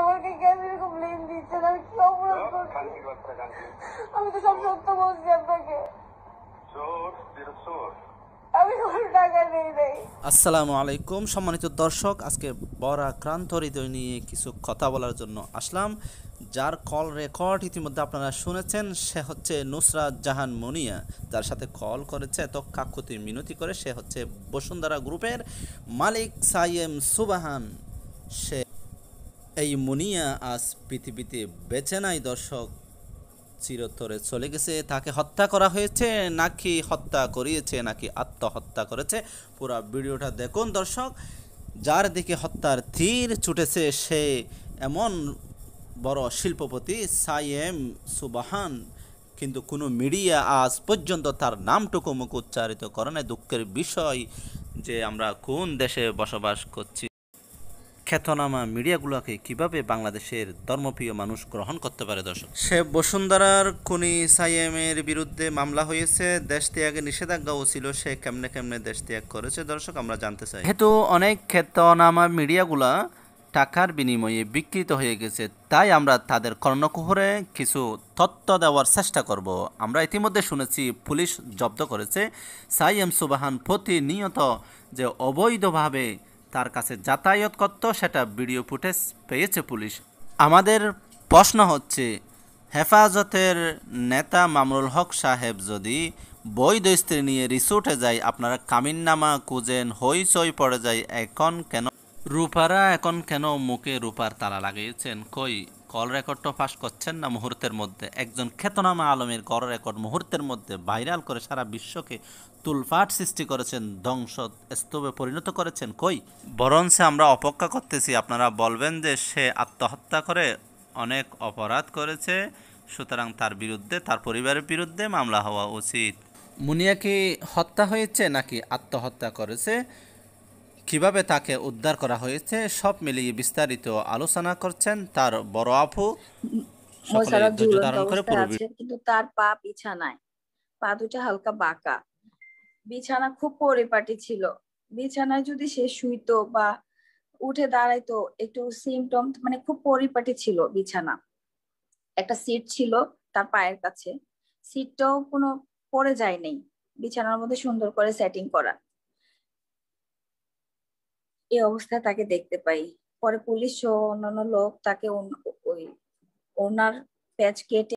আমাকে কেন এরকম লেন দিচ্ছেন আমি কি অপরাধ করছি আমি তো সব সত্য বলছি আপনাকে আসসালামু আলাইকুম সম্মানিত দর্শক আজকে বড় আক্রান্ত হৃদয় নিয়ে কিছু কথা বলার জন্য আসলাম যার কল রেকর্ড ইতিমধ্যে আপনারা শুনেছেন সে হচ্ছে নুসরাত জাহান মনিয়া যার সাথে কল করেছে এত কাকুতি মিনতি করে সে হচ্ছে বসুন্ধরা গ্রুপের মালিক সাইয়েম সুবাহান সে এই মুনিয়া আজ পৃথিবীতে বেছে নাই দর্শক চিরতরে চলে গেছে তাকে হত্যা করা হয়েছে নাকি হত্যা করিয়েছে নাকি আত্মহত্যা করেছে পুরো ভিডিওটা দেখুন দর্শক যার দিকে হত্যার তীর ছুটেছে সে এমন বড় শিল্পপতি এম সুবাহান কিন্তু কোনো মিডিয়া আজ পর্যন্ত তার নামটুকু মুখ উচ্চারিত করে না দুঃখের বিষয় যে আমরা কোন দেশে বসবাস করছি খ্যাতনামা মিডিয়াগুলোকে কিভাবে বাংলাদেশের ধর্মপ্রিয় মানুষ গ্রহণ করতে পারে দর্শক সে বসুন্ধরার খুনি সাইয়েমের বিরুদ্ধে মামলা হয়েছে দেশ ত্যাগে নিষেধাজ্ঞাও ছিল সে কেমনে কেমনে দেশ ত্যাগ করেছে দর্শক আমরা জানতে চাই হেতু অনেক খ্যাতনামা মিডিয়াগুলা টাকার বিনিময়ে বিকৃত হয়ে গেছে তাই আমরা তাদের কর্ণকুহরে কিছু তথ্য দেওয়ার চেষ্টা করব আমরা ইতিমধ্যে শুনেছি পুলিশ জব্দ করেছে সাইএম সুবাহান প্রতিনিয়ত যে অবৈধভাবে তার কাছে যাতায়াত করত সেটা ভিডিও ফুটেজ পেয়েছে পুলিশ আমাদের প্রশ্ন হচ্ছে হেফাজতের নেতা মামরুল হক সাহেব যদি বৈধ স্ত্রী নিয়ে রিসোর্টে যায় আপনারা কামিননামা কুজেন হইচই পড়ে যায় এখন কেন রূপারা এখন কেন মুখে রূপার তালা লাগিয়েছেন কই কল রেকর্ডটা ফাঁস করছেন না মুহূর্তের মধ্যে একজন খ্যাতনামা আলমের কল রেকর্ড মুহূর্তের মধ্যে ভাইরাল করে সারা বিশ্বকে তুলফাট সৃষ্টি করেছেন ধ্বংস স্তূপে পরিণত করেছেন কই বরঞ্চ আমরা অপেক্ষা করতেছি আপনারা বলবেন যে সে আত্মহত্যা করে অনেক অপরাধ করেছে সুতরাং তার বিরুদ্ধে তার পরিবারের বিরুদ্ধে মামলা হওয়া উচিত মুনিয়া কি হত্যা হয়েছে নাকি আত্মহত্যা করেছে কিভাবে তাকে উদ্ধার করা হয়েছে সব মিলিয়ে বিস্তারিত আলোচনা করছেন তার বড় আপু কিন্তু তার পা বিছানায় পা দুটা হালকা বাঁকা বিছানা খুব পরিপাটি ছিল বিছানায় যদি সে শুইতো বা উঠে দাঁড়াইতো একটু সিমটম মানে খুব পরিপাটি ছিল বিছানা একটা সিট ছিল তার পায়ের কাছে সিটটাও কোনো পরে যায় নেই বিছানার মধ্যে সুন্দর করে সেটিং করা এই অবস্থায় তাকে দেখতে পাই পরে পুলিশ ও অন্যান্য লোক তাকে ওনার প্যাচ কেটে